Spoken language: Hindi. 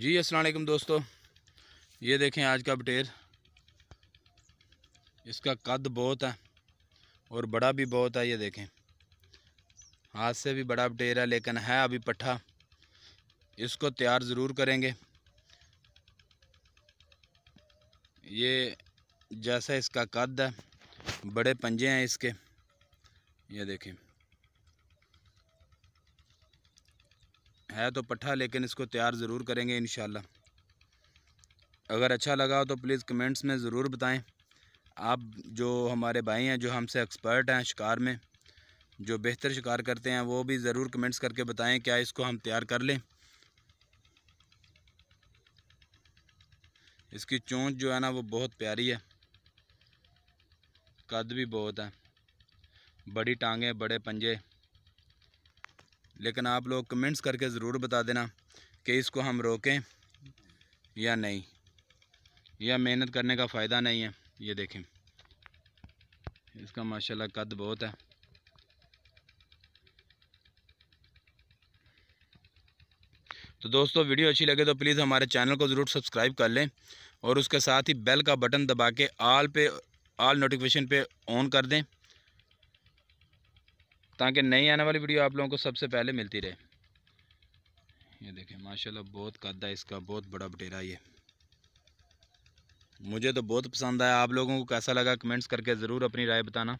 जी असलकम दोस्तों ये देखें आज का बटेर इसका कद बहुत है और बड़ा भी बहुत है ये देखें हाथ से भी बड़ा बटेर है लेकिन है अभी पट्ठा इसको तैयार ज़रूर करेंगे ये जैसा इसका कद है बड़े पंजे हैं इसके ये देखें है तो पट्ठा लेकिन इसको तैयार ज़रूर करेंगे इन अगर अच्छा लगा हो तो प्लीज़ कमेंट्स में ज़रूर बताएं आप जो हमारे भाई हैं जो हमसे एक्सपर्ट हैं शिकार में जो बेहतर शिकार करते हैं वो भी ज़रूर कमेंट्स करके बताएं क्या इसको हम तैयार कर लें इसकी चोंच जो है ना वो बहुत प्यारी है कद भी बहुत है बड़ी टांगे बड़े पंजे लेकिन आप लोग कमेंट्स करके ज़रूर बता देना कि इसको हम रोकें या नहीं या मेहनत करने का फ़ायदा नहीं है ये देखें इसका माशाल्लाह कद बहुत है तो दोस्तों वीडियो अच्छी लगे तो प्लीज़ हमारे चैनल को ज़रूर सब्सक्राइब कर लें और उसके साथ ही बेल का बटन दबा के आल पे आल नोटिफिकेशन पे ऑन कर दें ताकि नई आने वाली वीडियो आप लोगों को सबसे पहले मिलती रहे ये देखें माशाल्लाह बहुत कद है इसका बहुत बड़ा बटेरा ये मुझे तो बहुत पसंद आया आप लोगों को कैसा लगा कमेंट्स करके ज़रूर अपनी राय बताना